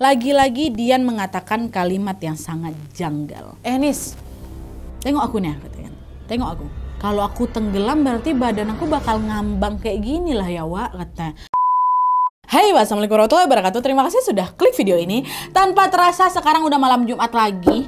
Lagi-lagi Dian mengatakan kalimat yang sangat janggal. Enis, eh, Nis, tengok akunnya katanya. Tengok aku. Kalau aku tenggelam berarti badan aku bakal ngambang kayak gini lah ya Wak katanya. Hai, hey, Assalamualaikum warahmatullahi wabarakatuh. Terima kasih sudah klik video ini. Tanpa terasa sekarang udah malam Jumat lagi.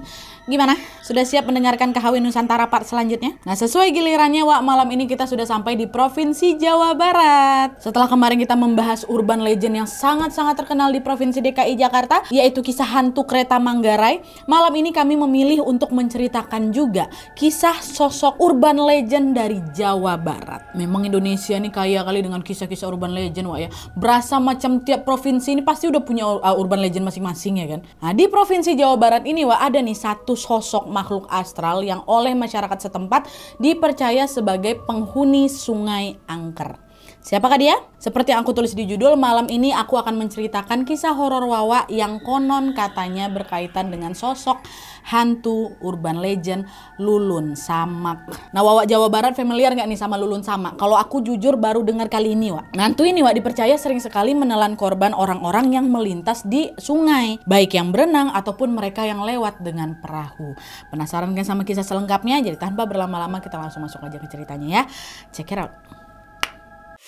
Gimana? Sudah siap mendengarkan Kahwin Nusantara part selanjutnya? Nah, sesuai gilirannya, Wak, malam ini kita sudah sampai di Provinsi Jawa Barat. Setelah kemarin kita membahas urban legend yang sangat-sangat terkenal di Provinsi DKI Jakarta, yaitu kisah hantu kereta Manggarai, malam ini kami memilih untuk menceritakan juga kisah sosok urban legend dari Jawa Barat. Memang Indonesia nih kaya kali dengan kisah-kisah urban legend, Wak ya. Berasa macam tiap provinsi ini pasti udah punya uh, urban legend masing-masing ya kan. Nah, di Provinsi Jawa Barat ini, Wak, ada nih satu satu sosok makhluk astral yang oleh masyarakat setempat dipercaya sebagai penghuni sungai angker. Siapakah dia? Seperti yang aku tulis di judul, malam ini aku akan menceritakan kisah horor Wawa yang konon katanya berkaitan dengan sosok hantu urban legend Lulun Samak. Nah, Wawa Jawa Barat familiar nggak nih sama Lulun Samak? Kalau aku jujur baru dengar kali ini, Wak. Nantu ini, Wak, dipercaya sering sekali menelan korban orang-orang yang melintas di sungai, baik yang berenang ataupun mereka yang lewat dengan perahu. Penasaran kan sama kisah selengkapnya? Jadi tanpa berlama-lama kita langsung masuk aja ke ceritanya ya. Check it out.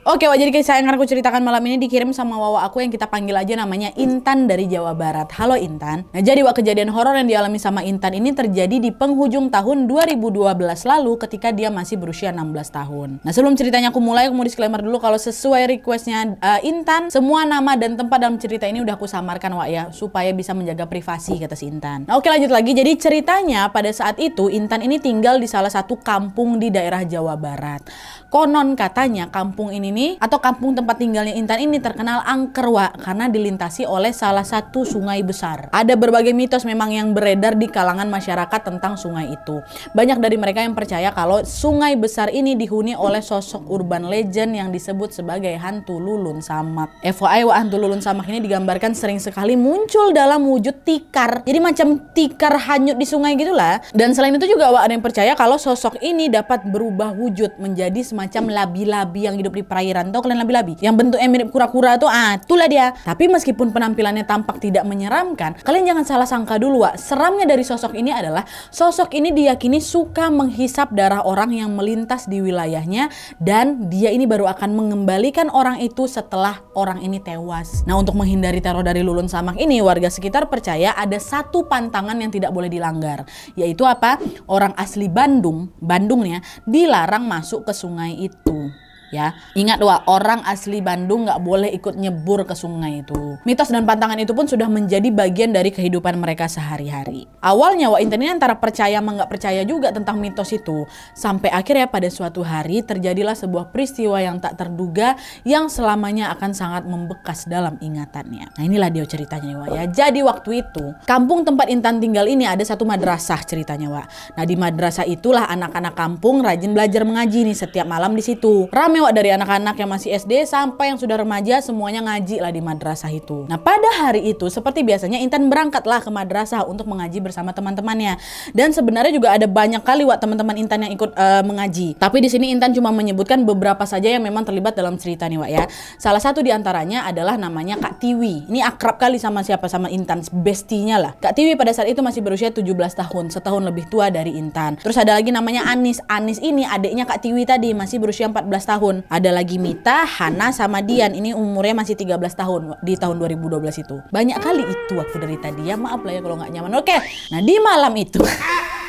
Oke, wah jadi kisah yang akan aku ceritakan malam ini dikirim sama wawa aku yang kita panggil aja namanya Intan dari Jawa Barat. Halo Intan. Nah, jadi wah kejadian horor yang dialami sama Intan ini terjadi di penghujung tahun 2012 lalu ketika dia masih berusia 16 tahun. Nah, sebelum ceritanya aku mulai, aku mau disclaimer dulu kalau sesuai requestnya uh, Intan, semua nama dan tempat dalam cerita ini udah aku samarkan wak ya, supaya bisa menjaga privasi kata si Intan. Nah, oke lanjut lagi. Jadi ceritanya pada saat itu Intan ini tinggal di salah satu kampung di daerah Jawa Barat. Konon katanya kampung ini ini atau kampung tempat tinggalnya Intan ini terkenal angkerwa karena dilintasi oleh salah satu sungai besar. Ada berbagai mitos memang yang beredar di kalangan masyarakat tentang sungai itu. Banyak dari mereka yang percaya kalau sungai besar ini dihuni oleh sosok urban legend yang disebut sebagai hantu lulun samak. FYI hantu lulun samak ini digambarkan sering sekali muncul dalam wujud tikar. Jadi macam tikar hanyut di sungai gitulah. Dan selain itu juga ada yang percaya kalau sosok ini dapat berubah wujud menjadi semacam labi-labi yang hidup di perairan perairan tuh kalian labi-labi yang bentuknya mirip kura-kura tuh ah itulah dia tapi meskipun penampilannya tampak tidak menyeramkan kalian jangan salah sangka dulu Wak seramnya dari sosok ini adalah sosok ini diyakini suka menghisap darah orang yang melintas di wilayahnya dan dia ini baru akan mengembalikan orang itu setelah orang ini tewas nah untuk menghindari teror dari lulun samak ini warga sekitar percaya ada satu pantangan yang tidak boleh dilanggar yaitu apa orang asli Bandung Bandungnya dilarang masuk ke sungai itu ya. Ingat wah orang asli Bandung nggak boleh ikut nyebur ke sungai itu. Mitos dan pantangan itu pun sudah menjadi bagian dari kehidupan mereka sehari-hari. Awalnya wah ini antara percaya sama nggak percaya juga tentang mitos itu. Sampai akhirnya pada suatu hari terjadilah sebuah peristiwa yang tak terduga yang selamanya akan sangat membekas dalam ingatannya. Nah inilah dia ceritanya wah ya. Jadi waktu itu kampung tempat Intan tinggal ini ada satu madrasah ceritanya wah. Nah di madrasah itulah anak-anak kampung rajin belajar mengaji nih setiap malam di situ. Rame istimewa dari anak-anak yang masih SD sampai yang sudah remaja semuanya ngaji lah di madrasah itu. Nah pada hari itu seperti biasanya Intan berangkatlah ke madrasah untuk mengaji bersama teman-temannya. Dan sebenarnya juga ada banyak kali wak teman-teman Intan yang ikut uh, mengaji. Tapi di sini Intan cuma menyebutkan beberapa saja yang memang terlibat dalam cerita nih wak ya. Salah satu di antaranya adalah namanya Kak Tiwi. Ini akrab kali sama siapa sama Intan, bestinya lah. Kak Tiwi pada saat itu masih berusia 17 tahun, setahun lebih tua dari Intan. Terus ada lagi namanya Anis. Anis ini adiknya Kak Tiwi tadi masih berusia 14 tahun tahun. Ada lagi Mita, Hana, sama Dian. Ini umurnya masih 13 tahun di tahun 2012 itu. Banyak kali itu waktu dari tadi ya. Maaf lah ya kalau nggak nyaman. Oke, nah di malam itu...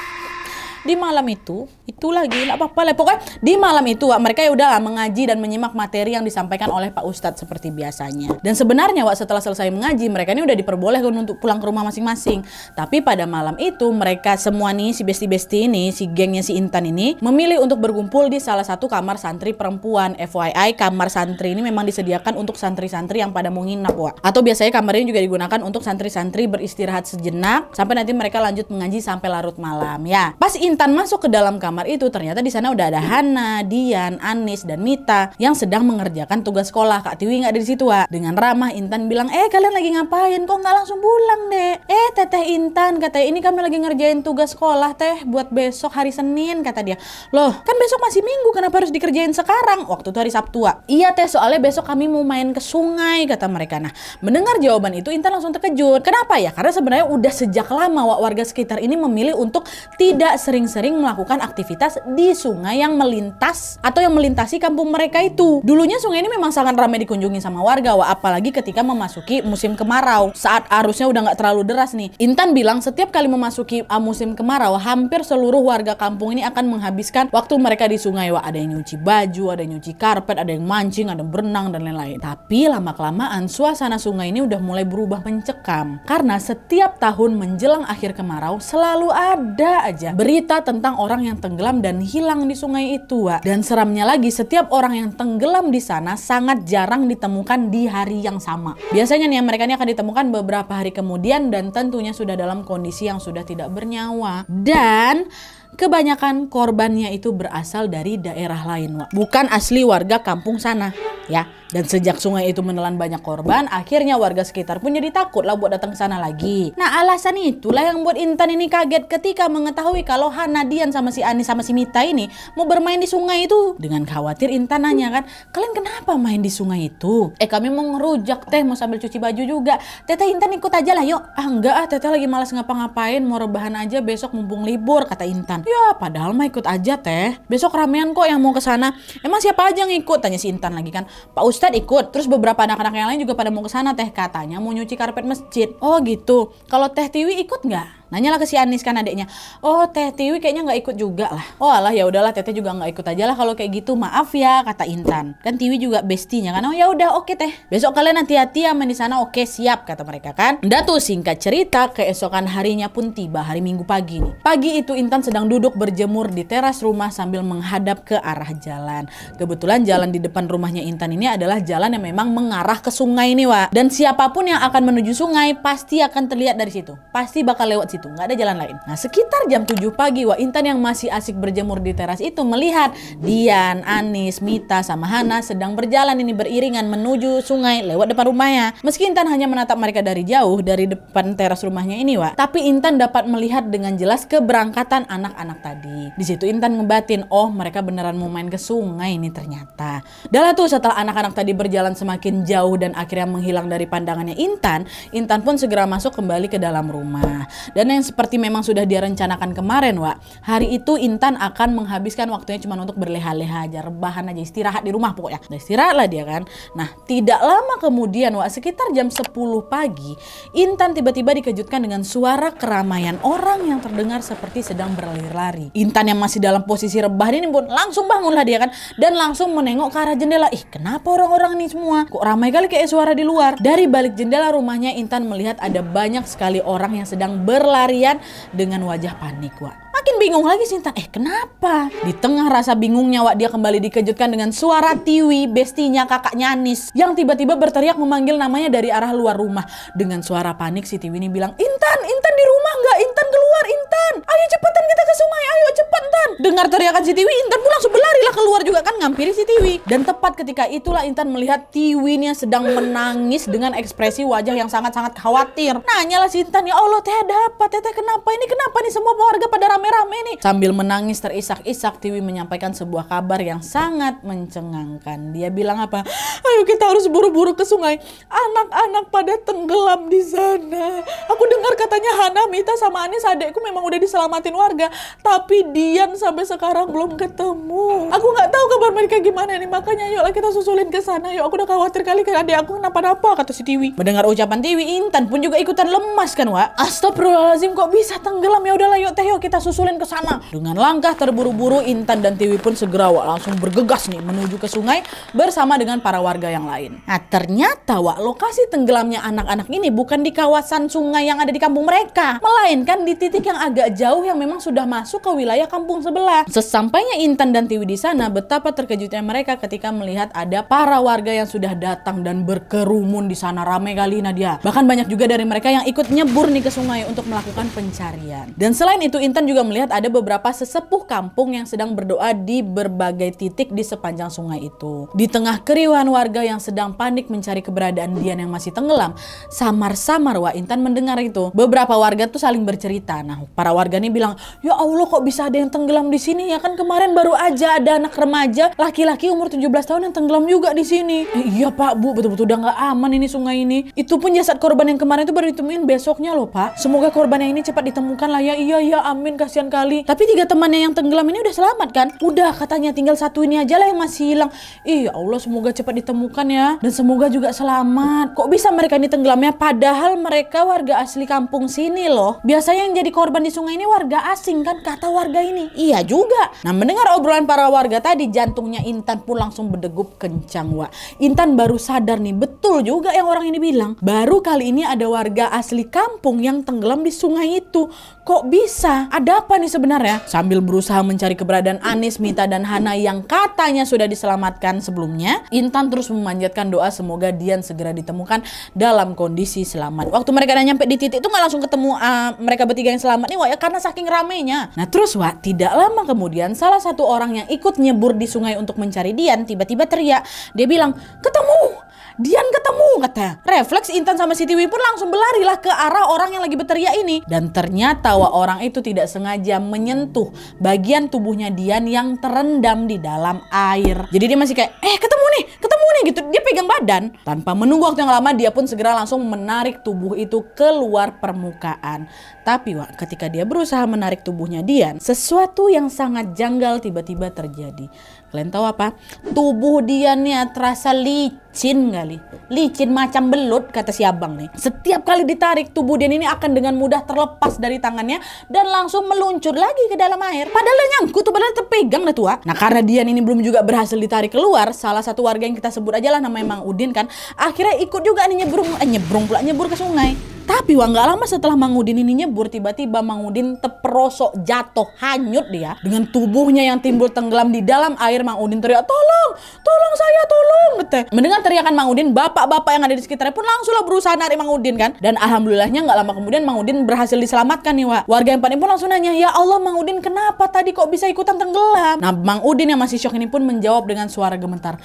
di malam itu itu lagi nggak apa-apa lah pokoknya di malam itu Wak, mereka ya udahlah mengaji dan menyimak materi yang disampaikan oleh Pak Ustadz seperti biasanya dan sebenarnya Wak, setelah selesai mengaji mereka ini udah diperbolehkan untuk pulang ke rumah masing-masing tapi pada malam itu mereka semua nih si besti-besti ini si gengnya si Intan ini memilih untuk berkumpul di salah satu kamar santri perempuan FYI kamar santri ini memang disediakan untuk santri-santri yang pada mau nginap Wak. atau biasanya kamar ini juga digunakan untuk santri-santri beristirahat sejenak sampai nanti mereka lanjut mengaji sampai larut malam ya pas ini Intan masuk ke dalam kamar itu ternyata di sana udah ada Hana, Dian, Anis dan Mita yang sedang mengerjakan tugas sekolah. Kak Tiwi nggak ada di situ, Wak. Dengan ramah Intan bilang, "Eh, kalian lagi ngapain? Kok nggak langsung pulang, Dek?" "Eh, Teteh Intan," kata ini kami lagi ngerjain tugas sekolah, Teh, buat besok hari Senin," kata dia. "Loh, kan besok masih Minggu, kenapa harus dikerjain sekarang?" Waktu itu hari Sabtu, Wak. "Iya, Teh, soalnya besok kami mau main ke sungai," kata mereka. Nah, mendengar jawaban itu Intan langsung terkejut. Kenapa ya? Karena sebenarnya udah sejak lama Wak warga sekitar ini memilih untuk tidak sering sering-sering melakukan aktivitas di sungai yang melintas atau yang melintasi kampung mereka itu. Dulunya sungai ini memang sangat ramai dikunjungi sama warga, wah apalagi ketika memasuki musim kemarau. Saat arusnya udah nggak terlalu deras nih. Intan bilang setiap kali memasuki uh, musim kemarau, hampir seluruh warga kampung ini akan menghabiskan waktu mereka di sungai. Wah ada yang nyuci baju, ada yang nyuci karpet, ada yang mancing, ada yang berenang dan lain-lain. Tapi lama-kelamaan suasana sungai ini udah mulai berubah mencekam. Karena setiap tahun menjelang akhir kemarau selalu ada aja berita cerita tentang orang yang tenggelam dan hilang di sungai itu, Wak. Dan seramnya lagi, setiap orang yang tenggelam di sana sangat jarang ditemukan di hari yang sama. Biasanya nih, ya, mereka ini akan ditemukan beberapa hari kemudian dan tentunya sudah dalam kondisi yang sudah tidak bernyawa. Dan kebanyakan korbannya itu berasal dari daerah lain, Wak. bukan asli warga kampung sana, ya. Dan sejak sungai itu menelan banyak korban, akhirnya warga sekitar pun jadi takut lah buat datang ke sana lagi. Nah alasan itulah yang buat Intan ini kaget ketika mengetahui kalau Hana Dian sama si Ani sama si Mita ini mau bermain di sungai itu. Dengan khawatir Intan nanya kan, kalian kenapa main di sungai itu? Eh kami mau ngerujak teh, mau sambil cuci baju juga. Teteh Intan ikut aja lah yuk. Ah enggak ah teteh lagi malas ngapa-ngapain, mau rebahan aja besok mumpung libur kata Intan. Ya padahal mah ikut aja teh. Besok ramean kok yang mau ke sana. Emang siapa aja yang ikut? Tanya si Intan lagi kan. Pak Ustadz ikut. Terus beberapa anak-anak yang lain juga pada mau ke sana teh. Katanya mau nyuci karpet masjid. Oh gitu. Kalau Teh Tiwi ikut nggak? Nanyalah ke si Anis kan adiknya. Oh Teh Tiwi kayaknya nggak ikut juga lah. Oh alah ya udahlah Teteh juga nggak ikut aja lah kalau kayak gitu maaf ya kata Intan. Kan Tiwi juga bestinya kan. Oh ya udah oke okay, Teh. Besok kalian hati-hati ya main di sana. Oke okay, siap kata mereka kan. Udah tuh singkat cerita keesokan harinya pun tiba hari Minggu pagi nih. Pagi itu Intan sedang duduk berjemur di teras rumah sambil menghadap ke arah jalan. Kebetulan jalan di depan rumahnya Intan ini adalah jalan yang memang mengarah ke sungai nih Wak. Dan siapapun yang akan menuju sungai pasti akan terlihat dari situ. Pasti bakal lewat situ itu, nggak ada jalan lain. Nah sekitar jam 7 pagi, Wah Intan yang masih asik berjemur di teras itu melihat Dian, Anis, Mita, sama Hana sedang berjalan ini beriringan menuju sungai lewat depan rumahnya. Meski Intan hanya menatap mereka dari jauh dari depan teras rumahnya ini, Wah, tapi Intan dapat melihat dengan jelas keberangkatan anak-anak tadi. Di situ Intan ngebatin, oh mereka beneran mau main ke sungai ini ternyata. Dalam tuh setelah anak-anak tadi berjalan semakin jauh dan akhirnya menghilang dari pandangannya Intan, Intan pun segera masuk kembali ke dalam rumah. Dan yang seperti memang sudah dia rencanakan kemarin, Wak, hari itu Intan akan menghabiskan waktunya cuma untuk berleha-leha aja, rebahan aja, istirahat di rumah pokoknya. Nah, istirahat lah dia kan. Nah, tidak lama kemudian, Wak, sekitar jam 10 pagi, Intan tiba-tiba dikejutkan dengan suara keramaian orang yang terdengar seperti sedang berlari-lari. Intan yang masih dalam posisi rebahan ini pun langsung bangunlah dia kan dan langsung menengok ke arah jendela. Ih, kenapa orang-orang ini semua? Kok ramai kali kayak suara di luar? Dari balik jendela rumahnya Intan melihat ada banyak sekali orang yang sedang berlari berlarian dengan wajah panik, Wak. Makin bingung lagi Sinta, eh kenapa? Di tengah rasa bingungnya Wak dia kembali dikejutkan dengan suara Tiwi, bestinya kakaknya Anis. Yang tiba-tiba berteriak memanggil namanya dari arah luar rumah. Dengan suara panik si Tiwi ini bilang, Intan, Intan di rumah nggak? Intan keluar, Intan. Ayo cepetan kita ke sungai, ayo cepetan Intan. Dengar teriakan si Tiwi, Intan pun langsung berlari lah keluar juga kan ngampiri si Tiwi. Dan tepat ketika itulah Intan melihat Tiwi Tiwinya sedang menangis dengan ekspresi wajah yang sangat-sangat khawatir. Nanyalah si Intan, ya Allah teh ada apa, teteh kenapa ini kenapa nih semua warga pada ramai rame-rame nih. Sambil menangis terisak-isak, Tiwi menyampaikan sebuah kabar yang sangat mencengangkan. Dia bilang apa? Ayo kita harus buru-buru ke sungai. Anak-anak pada tenggelam di sana. Aku dengar katanya Hana, Mita sama Anis adekku memang udah diselamatin warga. Tapi Dian sampai sekarang belum ketemu. Aku nggak tahu kabar mereka gimana nih. Makanya yuklah kita susulin ke sana. Yuk aku udah khawatir kali kan adek aku kenapa-napa kata si Tiwi. Mendengar ucapan Tiwi, Intan pun juga ikutan lemas kan, Wak. Astagfirullahaladzim kok bisa tenggelam ya udahlah yuk teh yuk kita susulin susulin ke sana. Dengan langkah terburu-buru, Intan dan Tiwi pun segera Wak langsung bergegas nih menuju ke sungai bersama dengan para warga yang lain. Nah ternyata Wak lokasi tenggelamnya anak-anak ini bukan di kawasan sungai yang ada di kampung mereka, melainkan di titik yang agak jauh yang memang sudah masuk ke wilayah kampung sebelah. Sesampainya Intan dan Tiwi di sana, betapa terkejutnya mereka ketika melihat ada para warga yang sudah datang dan berkerumun di sana ramai kali Nadia. Bahkan banyak juga dari mereka yang ikut nyebur nih ke sungai untuk melakukan pencarian. Dan selain itu Intan juga juga melihat ada beberapa sesepuh kampung yang sedang berdoa di berbagai titik di sepanjang sungai itu. Di tengah keriuhan warga yang sedang panik mencari keberadaan Dian yang masih tenggelam, samar-samar Wak Intan mendengar itu. Beberapa warga tuh saling bercerita. Nah, para warga ini bilang, "Ya Allah, kok bisa ada yang tenggelam di sini? Ya kan kemarin baru aja ada anak remaja laki-laki umur 17 tahun yang tenggelam juga di sini." Eh, iya, Pak, Bu, betul-betul udah nggak aman ini sungai ini. Itu pun jasad korban yang kemarin itu baru ditemuin besoknya loh, Pak. Semoga korban yang ini cepat ditemukan lah ya. Iya, iya, amin. Kasih kasihan kali. Tapi tiga temannya yang tenggelam ini udah selamat kan? Udah katanya tinggal satu ini aja lah yang masih hilang. Ih ya Allah semoga cepat ditemukan ya. Dan semoga juga selamat. Kok bisa mereka ini tenggelamnya? Padahal mereka warga asli kampung sini loh. Biasanya yang jadi korban di sungai ini warga asing kan kata warga ini. Iya juga. Nah mendengar obrolan para warga tadi jantungnya Intan pun langsung berdegup kencang wa. Intan baru sadar nih betul juga yang orang ini bilang. Baru kali ini ada warga asli kampung yang tenggelam di sungai itu kok bisa? Ada apa nih sebenarnya? Sambil berusaha mencari keberadaan Anis, Mita, dan Hana yang katanya sudah diselamatkan sebelumnya, Intan terus memanjatkan doa semoga Dian segera ditemukan dalam kondisi selamat. Waktu mereka udah nyampe di titik itu nggak langsung ketemu uh, mereka bertiga yang selamat nih, Wak, ya karena saking ramenya. Nah terus Wak, tidak lama kemudian salah satu orang yang ikut nyebur di sungai untuk mencari Dian tiba-tiba teriak. Dia bilang, ketemu! Dian ketemu! katanya. Refleks Intan sama Siti Wi pun langsung berlarilah ke arah orang yang lagi berteriak ini. Dan ternyata wah orang itu tidak sengaja menyentuh bagian tubuhnya Dian yang terendam di dalam air. Jadi dia masih kayak, eh ketemu nih, ketemu nih gitu. Dia pegang badan. Tanpa menunggu waktu yang lama, dia pun segera langsung menarik tubuh itu keluar permukaan. Tapi wah ketika dia berusaha menarik tubuhnya Dian, sesuatu yang sangat janggal tiba-tiba terjadi. Kalian tahu apa? Tubuh Dian Diannya terasa licin licin kali. Licin macam belut kata si abang nih. Setiap kali ditarik tubuh Dian ini akan dengan mudah terlepas dari tangannya dan langsung meluncur lagi ke dalam air. Padahal nyangkut tuh padahal terpegang dah tua. Nah karena Dian ini belum juga berhasil ditarik keluar, salah satu warga yang kita sebut aja lah namanya Mang Udin kan, akhirnya ikut juga nih nyebrung, eh, nyebrung pula nyebur ke sungai. Tapi wah nggak lama setelah Mang Udin ini nyebur, tiba-tiba Mang Udin terperosok jatuh hanyut dia dengan tubuhnya yang timbul tenggelam di dalam air. Mang Udin teriak tolong, tolong saya, tolong. Mendengar mendengar teriakan Mang Udin, bapak-bapak yang ada di sekitarnya pun langsunglah berusaha narik Mang Udin kan. Dan alhamdulillahnya nggak lama kemudian Mang Udin berhasil diselamatkan nih, Wak. Warga yang panik pun langsung nanya, "Ya Allah, Mang Udin kenapa tadi kok bisa ikutan tenggelam?" Nah, Mang Udin yang masih syok ini pun menjawab dengan suara gemetar,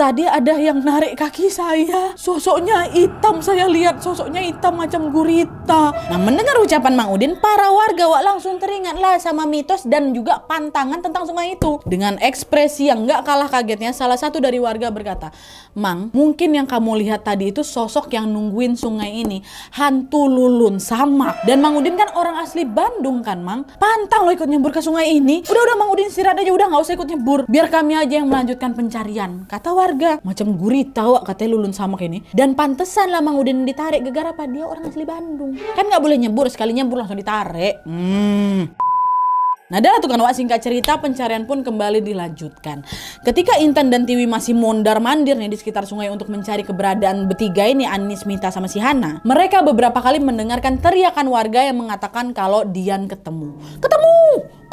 tadi ada yang narik kaki saya. Sosoknya hitam, saya lihat sosoknya hitam macam gurita. Nah, mendengar ucapan Mang Udin, para warga Wak langsung teringatlah sama mitos dan juga pantangan tentang sungai itu. Dengan ekspresi yang gak kalah kagetnya, salah satu dari warga berkata, Mang, mungkin yang kamu lihat tadi itu sosok yang nungguin sungai ini. Hantu lulun sama. Dan Mang Udin kan orang asli Bandung kan, Mang? Pantang lo ikut nyembur ke sungai ini. Udah-udah Mang Udin istirahat aja, udah gak usah ikut nyembur. Biar kami aja yang melanjutkan pencarian. Kata warga keluarga macam gurih wak ah, katanya lulun sama kini dan pantesan lah Mang Udin ditarik gegara apa dia orang asli Bandung kan nggak boleh nyebur sekali nyebur langsung ditarik hmm Nah, dalam tukang doa singkat cerita, pencarian pun kembali dilanjutkan. Ketika Intan dan Tiwi masih mondar-mandir nih di sekitar sungai untuk mencari keberadaan betiga ini Anis, minta sama si Hana, mereka beberapa kali mendengarkan teriakan warga yang mengatakan kalau Dian ketemu. Ketemu!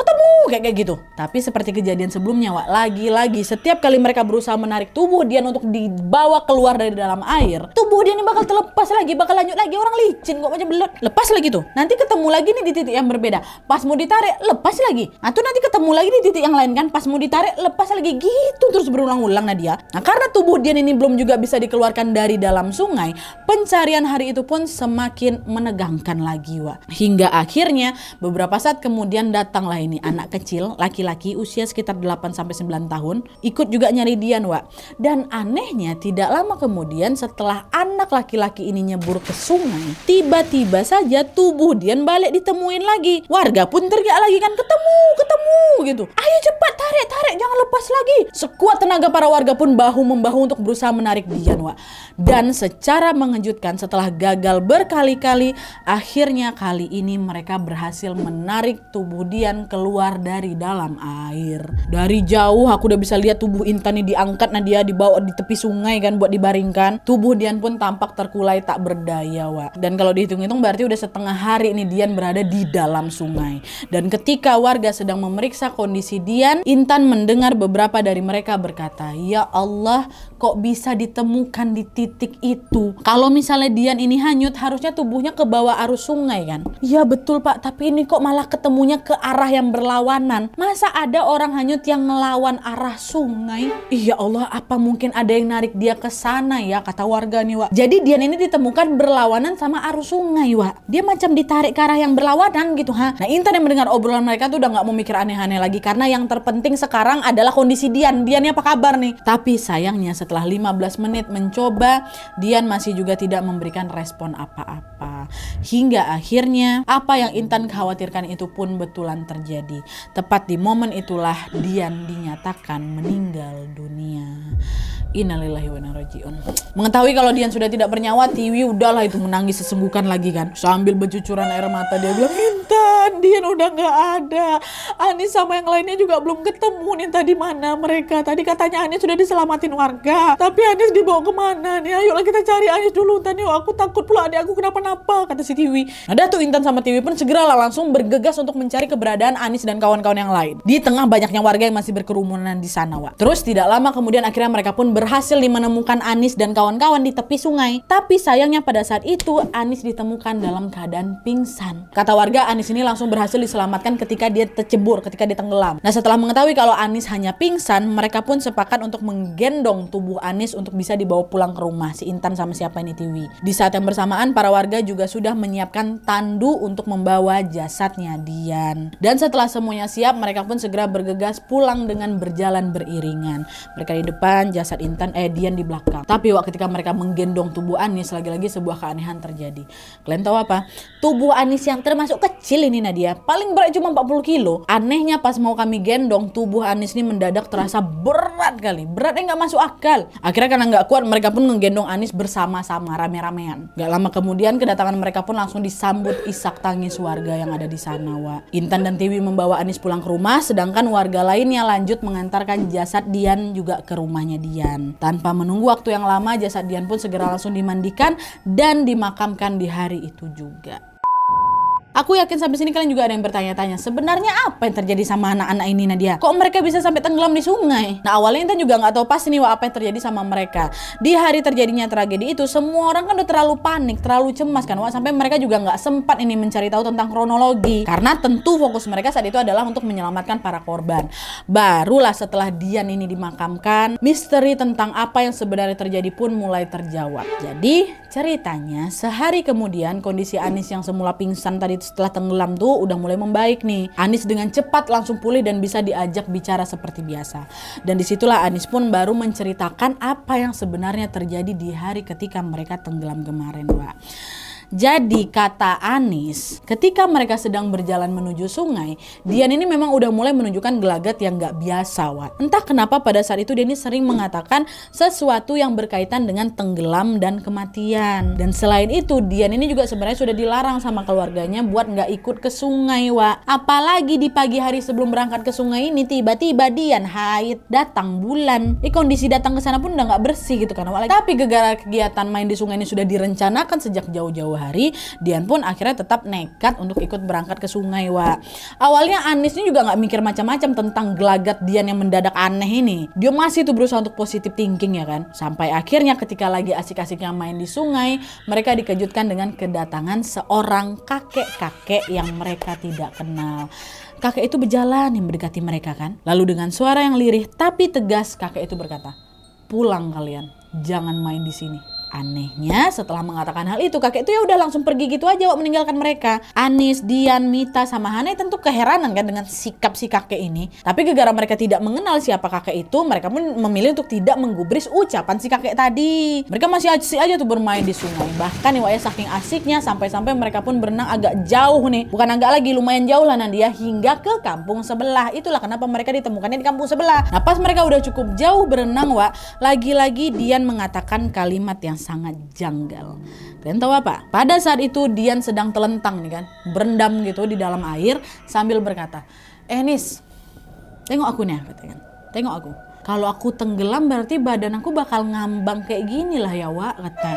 Ketemu! Kayak, -kaya gitu. Tapi seperti kejadian sebelumnya, Wak, lagi-lagi setiap kali mereka berusaha menarik tubuh Dian untuk dibawa keluar dari dalam air, tubuh Dian ini bakal terlepas lagi, bakal lanjut lagi. Orang licin kok macam belut. Lepas lagi tuh. Nanti ketemu lagi nih di titik yang berbeda. Pas mau ditarik, lepas lagi lagi. Nah tuh nanti ketemu lagi di titik yang lain kan pas mau ditarik lepas lagi gitu terus berulang-ulang Nadia. Nah karena tubuh Dian ini belum juga bisa dikeluarkan dari dalam sungai, pencarian hari itu pun semakin menegangkan lagi Wak. Hingga akhirnya beberapa saat kemudian datanglah ini anak kecil laki-laki usia sekitar 8 sampai 9 tahun ikut juga nyari Dian Wak. Dan anehnya tidak lama kemudian setelah anak laki-laki ini nyebur ke sungai, tiba-tiba saja tubuh Dian balik ditemuin lagi. Warga pun teriak lagi kan ketemu ketemu ketemu gitu ayo cepat tarik tarik lepas lagi. Sekuat tenaga para warga pun bahu-membahu untuk berusaha menarik Dian, Wak. Dan secara mengejutkan setelah gagal berkali-kali, akhirnya kali ini mereka berhasil menarik tubuh Dian keluar dari dalam air. Dari jauh aku udah bisa lihat tubuh Intan ini diangkat, nah dia dibawa di tepi sungai kan buat dibaringkan. Tubuh Dian pun tampak terkulai tak berdaya, Wak. Dan kalau dihitung-hitung berarti udah setengah hari ini Dian berada di dalam sungai. Dan ketika warga sedang memeriksa kondisi Dian, Intan mendengar beberapa beberapa dari mereka berkata, "Ya Allah, kok bisa ditemukan di titik itu?" Kalau misalnya Dian ini hanyut, harusnya tubuhnya ke bawah arus sungai kan? "Ya betul Pak, tapi ini kok malah ketemunya ke arah yang berlawanan. Masa ada orang hanyut yang melawan arah sungai? Iya Allah, apa mungkin ada yang narik dia ke sana ya? Kata warga nih, Wak. Jadi Dian ini ditemukan berlawanan sama arus sungai, Wak. Dia macam ditarik ke arah yang berlawanan gitu, ha. Nah, Intan yang mendengar obrolan mereka tuh udah nggak mau mikir aneh-aneh lagi karena yang terpenting sekarang adalah kondisi Dian. Diannya apa kabar nih? Tapi sayangnya setelah 15 menit mencoba, Dian masih juga tidak memberikan respon apa-apa. Hingga akhirnya apa yang Intan khawatirkan itu pun betulan terjadi. Tepat di momen itulah Dian dinyatakan meninggal dunia. Innalillahi wa Mengetahui kalau Dian sudah tidak bernyawa, Tiwi udahlah itu menangis sesenggukan lagi kan. Sambil bercucuran air mata dia bilang, "Intan, Dian udah gak ada. Anis sama yang lainnya juga belum ketemu. Nih tadi malam kemana mereka? Tadi katanya Anies sudah diselamatin warga, tapi Anies dibawa kemana nih? Ayolah kita cari Anies dulu, Tadi Aku takut pula adik aku kenapa-napa, kata si Tiwi. Ada tuh Intan sama Tiwi pun segeralah langsung bergegas untuk mencari keberadaan Anies dan kawan-kawan yang lain. Di tengah banyaknya warga yang masih berkerumunan di sana, Wak. Terus tidak lama kemudian akhirnya mereka pun berhasil menemukan Anies dan kawan-kawan di tepi sungai. Tapi sayangnya pada saat itu Anies ditemukan dalam keadaan pingsan. Kata warga, Anies ini langsung berhasil diselamatkan ketika dia tercebur, ketika dia tenggelam. Nah setelah mengetahui kalau Anies hanya pingsan, mereka pun sepakat untuk menggendong tubuh Anis untuk bisa dibawa pulang ke rumah si Intan sama siapa ini Tiwi. Di saat yang bersamaan, para warga juga sudah menyiapkan tandu untuk membawa jasadnya Dian. Dan setelah semuanya siap, mereka pun segera bergegas pulang dengan berjalan beriringan. Mereka di depan, jasad Intan, eh Dian di belakang. Tapi waktu ketika mereka menggendong tubuh Anis, lagi-lagi sebuah keanehan terjadi. Kalian tahu apa? Tubuh Anis yang termasuk kecil ini Nadia, paling berat cuma 40 kilo. Anehnya pas mau kami gendong, tubuh Anis ini mendadak mendadak terasa berat kali. Beratnya nggak masuk akal. Akhirnya karena nggak kuat, mereka pun menggendong Anis bersama-sama rame-ramean. Gak lama kemudian kedatangan mereka pun langsung disambut isak tangis warga yang ada di sana, Wa. Intan dan Tiwi membawa Anis pulang ke rumah, sedangkan warga lainnya lanjut mengantarkan jasad Dian juga ke rumahnya Dian. Tanpa menunggu waktu yang lama, jasad Dian pun segera langsung dimandikan dan dimakamkan di hari itu juga. Aku yakin sampai sini kalian juga ada yang bertanya-tanya, sebenarnya apa yang terjadi sama anak-anak ini Nadia? Kok mereka bisa sampai tenggelam di sungai? Nah awalnya Intan juga nggak tahu pasti nih apa yang terjadi sama mereka. Di hari terjadinya tragedi itu, semua orang kan udah terlalu panik, terlalu cemas kan, Wak, sampai mereka juga nggak sempat ini mencari tahu tentang kronologi. Karena tentu fokus mereka saat itu adalah untuk menyelamatkan para korban. Barulah setelah Dian ini dimakamkan, misteri tentang apa yang sebenarnya terjadi pun mulai terjawab. Jadi Ceritanya, sehari kemudian kondisi Anis yang semula pingsan tadi setelah tenggelam tuh udah mulai membaik nih. Anis dengan cepat langsung pulih dan bisa diajak bicara seperti biasa. Dan disitulah Anis pun baru menceritakan apa yang sebenarnya terjadi di hari ketika mereka tenggelam kemarin, Mbak. Jadi kata Anis, ketika mereka sedang berjalan menuju sungai, Dian ini memang udah mulai menunjukkan gelagat yang gak biasa, Wat. Entah kenapa pada saat itu Dian ini sering mengatakan sesuatu yang berkaitan dengan tenggelam dan kematian. Dan selain itu, Dian ini juga sebenarnya sudah dilarang sama keluarganya buat gak ikut ke sungai, Wak. Apalagi di pagi hari sebelum berangkat ke sungai ini, tiba-tiba Dian haid datang bulan. Di kondisi datang ke sana pun udah gak bersih gitu kan, Wak. Tapi gegara kegiatan main di sungai ini sudah direncanakan sejak jauh-jauh dua hari Dian pun akhirnya tetap nekat untuk ikut berangkat ke sungai wa awalnya Anis ini juga nggak mikir macam-macam tentang gelagat Dian yang mendadak aneh ini dia masih tuh berusaha untuk positif thinking ya kan sampai akhirnya ketika lagi asik-asiknya main di sungai mereka dikejutkan dengan kedatangan seorang kakek-kakek yang mereka tidak kenal kakek itu berjalan yang mendekati mereka kan. Lalu dengan suara yang lirih tapi tegas kakek itu berkata, "Pulang kalian, jangan main di sini." Anehnya setelah mengatakan hal itu kakek itu ya udah langsung pergi gitu aja kok meninggalkan mereka. Anis, Dian, Mita sama Hane tentu keheranan kan dengan sikap si kakek ini. Tapi gara-gara mereka tidak mengenal siapa kakek itu mereka pun memilih untuk tidak menggubris ucapan si kakek tadi. Mereka masih asik aja tuh bermain di sungai. Bahkan nih ya saking asiknya sampai-sampai mereka pun berenang agak jauh nih. Bukan agak lagi lumayan jauh lah Nadia hingga ke kampung sebelah. Itulah kenapa mereka ditemukannya di kampung sebelah. Nah pas mereka udah cukup jauh berenang Wak lagi-lagi Dian mengatakan kalimat yang sangat janggal. Kalian tahu apa? Pada saat itu Dian sedang telentang nih kan, berendam gitu di dalam air sambil berkata, Enis, eh, kan. tengok aku nih," katanya. "Tengok aku." kalau aku tenggelam berarti badan aku bakal ngambang kayak gini lah ya Wak kata.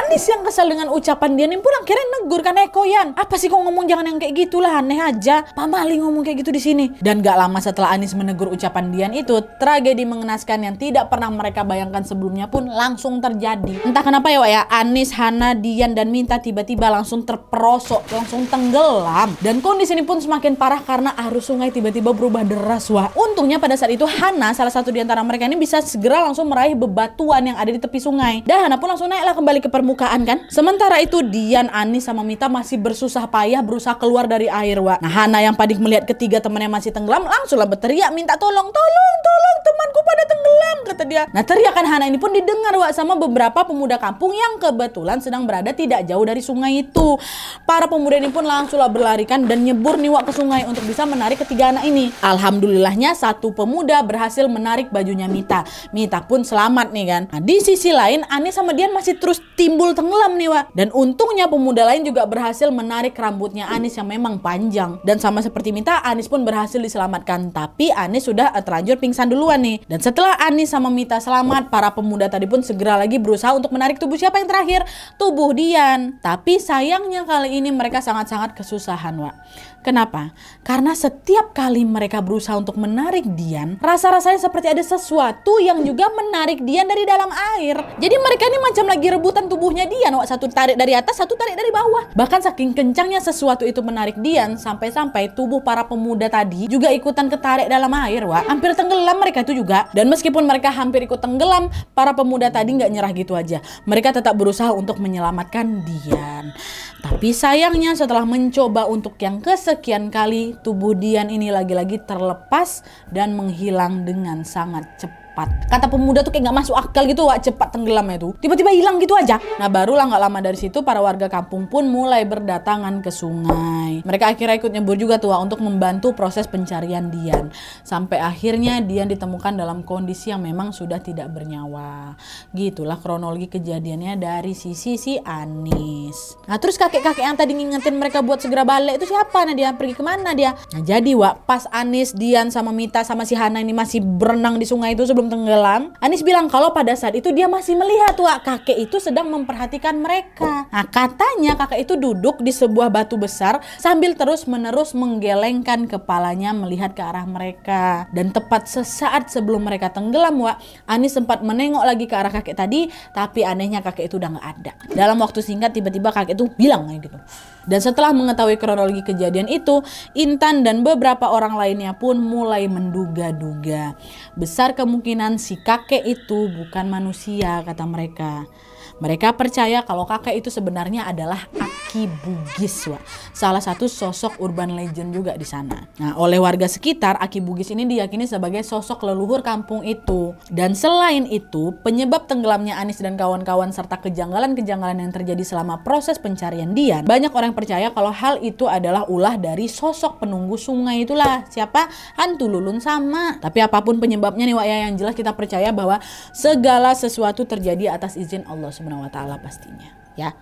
Anis yang kesel dengan ucapan dia nih pun akhirnya negur kan Eko eh, Yan. Apa sih kau ngomong jangan yang kayak gitulah aneh aja. Pamali ngomong kayak gitu di sini. Dan gak lama setelah Anis menegur ucapan Dian itu, tragedi mengenaskan yang tidak pernah mereka bayangkan sebelumnya pun langsung terjadi. Entah kenapa ya Wak ya, Anis, Hana, Dian, dan Minta tiba-tiba langsung terperosok, langsung tenggelam. Dan kondisi ini pun semakin parah karena arus sungai tiba-tiba berubah deras Wak. Untungnya pada saat itu Hana, salah satu di antara mereka ini bisa segera langsung meraih bebatuan yang ada di tepi sungai. Dan Hana pun langsung naiklah kembali ke permukaan kan. Sementara itu Dian, Anis sama Mita masih bersusah payah berusaha keluar dari air, Wak. Nah, Hana yang panik melihat ketiga temannya masih tenggelam langsunglah berteriak minta tolong, tolong, tolong temanku pada tenggelam kata dia. Nah teriakan Hana ini pun didengar Wak sama beberapa pemuda kampung yang kebetulan sedang berada tidak jauh dari sungai itu. Para pemuda ini pun langsunglah berlarikan dan nyebur nih Wak ke sungai untuk bisa menarik ketiga anak ini. Alhamdulillahnya satu pemuda berhasil menarik bajunya Mita. Mita pun selamat nih kan. Nah di sisi lain Anis sama Dian masih terus timbul tenggelam nih Wak. Dan untungnya pemuda lain juga berhasil menarik rambutnya Anis yang memang panjang. Dan sama seperti Mita Anis pun berhasil diselamatkan. Tapi Anis sudah eh, terlanjur pingsan duluan nih? Dan setelah Anies sama Mita selamat, para pemuda tadi pun segera lagi berusaha untuk menarik tubuh siapa yang terakhir? Tubuh Dian. Tapi sayangnya kali ini mereka sangat-sangat kesusahan, Wak. Kenapa? Karena setiap kali mereka berusaha untuk menarik Dian, rasa-rasanya seperti ada sesuatu yang juga menarik Dian dari dalam air. Jadi mereka ini macam lagi rebutan tubuhnya Dian. Wah, satu tarik dari atas, satu tarik dari bawah. Bahkan saking kencangnya sesuatu itu menarik Dian, sampai-sampai tubuh para pemuda tadi juga ikutan ketarik dalam air, Wah. Hampir tenggelam mereka itu juga. Dan meskipun mereka hampir ikut tenggelam, para pemuda tadi nggak nyerah gitu aja. Mereka tetap berusaha untuk menyelamatkan Dian. Tapi sayangnya setelah mencoba untuk yang kesel Sekian kali tubuh Dian ini lagi-lagi terlepas dan menghilang dengan sangat cepat cepat. Kata pemuda tuh kayak nggak masuk akal gitu, wah cepat tenggelamnya tuh. Tiba-tiba hilang gitu aja. Nah barulah nggak lama dari situ para warga kampung pun mulai berdatangan ke sungai. Mereka akhirnya ikut nyebur juga tuh untuk membantu proses pencarian Dian. Sampai akhirnya Dian ditemukan dalam kondisi yang memang sudah tidak bernyawa. Gitulah kronologi kejadiannya dari sisi si Anis. Nah terus kakek-kakek yang tadi ngingetin mereka buat segera balik itu siapa? Nah dia pergi kemana dia? Nah jadi wak pas Anis, Dian sama Mita sama si Hana ini masih berenang di sungai itu sebelum sebelum tenggelam, Anis bilang kalau pada saat itu dia masih melihat wah kakek itu sedang memperhatikan mereka. Nah katanya kakek itu duduk di sebuah batu besar sambil terus-menerus menggelengkan kepalanya melihat ke arah mereka. Dan tepat sesaat sebelum mereka tenggelam wah Anis sempat menengok lagi ke arah kakek tadi tapi anehnya kakek itu udah gak ada. Dalam waktu singkat tiba-tiba kakek itu bilang gitu dan setelah mengetahui kronologi kejadian itu, Intan dan beberapa orang lainnya pun mulai menduga-duga. Besar kemungkinan si kakek itu bukan manusia, kata mereka. Mereka percaya kalau kakek itu sebenarnya adalah Aki Bugis, wah, salah satu sosok urban legend juga di sana. Nah, oleh warga sekitar, Aki Bugis ini diyakini sebagai sosok leluhur kampung itu. Dan selain itu, penyebab tenggelamnya Anis dan kawan-kawan serta kejanggalan-kejanggalan yang terjadi selama proses pencarian Dian, banyak orang percaya kalau hal itu adalah ulah dari sosok penunggu sungai itulah. Siapa? Hantu Lulun sama. Tapi apapun penyebabnya nih, Wak, ya, yang jelas kita percaya bahwa segala sesuatu terjadi atas izin Allah SWT. Subhanahu wa taala pastinya, ya.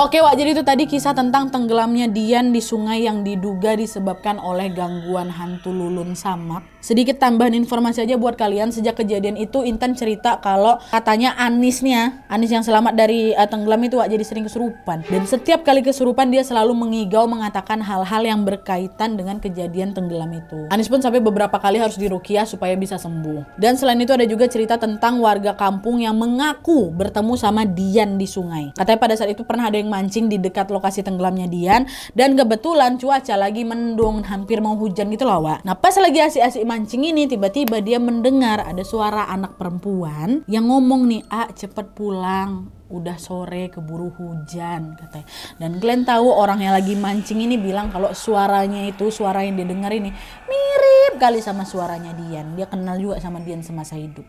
Oke Wak, jadi itu tadi kisah tentang tenggelamnya Dian di sungai yang diduga disebabkan oleh gangguan hantu lulun samak Sedikit tambahan informasi aja buat kalian sejak kejadian itu Intan cerita kalau katanya Anisnya, Anis yang selamat dari uh, tenggelam itu Wak jadi sering kesurupan. Dan setiap kali kesurupan dia selalu mengigau mengatakan hal-hal yang berkaitan dengan kejadian tenggelam itu. Anis pun sampai beberapa kali harus dirukiah supaya bisa sembuh. Dan selain itu ada juga cerita tentang warga kampung yang mengaku bertemu sama Dian di sungai. Katanya pada saat itu pernah ada yang mancing di dekat lokasi tenggelamnya Dian dan kebetulan cuaca lagi mendung hampir mau hujan gitu loh Wak. Nah pas lagi asik-asik pemancing ini tiba-tiba dia mendengar ada suara anak perempuan yang ngomong nih, "Ah, cepet pulang, udah sore keburu hujan katanya dan Glenn tahu orang yang lagi mancing ini bilang kalau suaranya itu suara yang didengar ini mirip kali sama suaranya Dian dia kenal juga sama Dian semasa hidup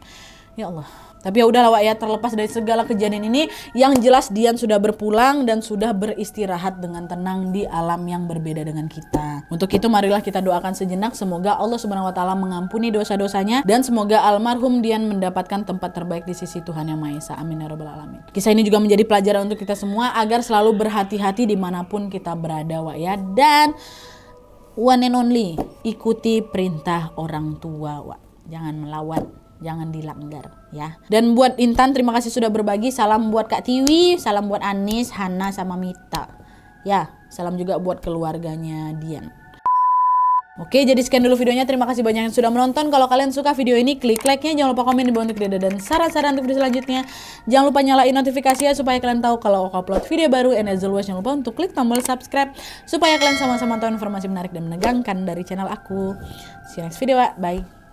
ya Allah tapi ya udahlah Wak ya terlepas dari segala kejadian ini yang jelas Dian sudah berpulang dan sudah beristirahat dengan tenang di alam yang berbeda dengan kita. Untuk itu marilah kita doakan sejenak semoga Allah Subhanahu wa taala mengampuni dosa-dosanya dan semoga almarhum Dian mendapatkan tempat terbaik di sisi Tuhan Yang Maha Esa. Amin ya rabbal alamin. Kisah ini juga menjadi pelajaran untuk kita semua agar selalu berhati-hati dimanapun kita berada Wak ya dan one and only ikuti perintah orang tua Wak. Jangan melawan, jangan dilanggar ya. Dan buat Intan terima kasih sudah berbagi. Salam buat Kak Tiwi, salam buat Anis, Hana sama Mita. Ya, salam juga buat keluarganya Dian. Oke, jadi sekian dulu videonya. Terima kasih banyak yang sudah menonton. Kalau kalian suka video ini, klik like-nya. Jangan lupa komen di bawah untuk dada dan saran-saran untuk video selanjutnya. Jangan lupa nyalain notifikasi ya supaya kalian tahu kalau aku upload video baru. And as always, jangan lupa untuk klik tombol subscribe supaya kalian sama-sama tahu informasi menarik dan menegangkan dari channel aku. See you next video, bye.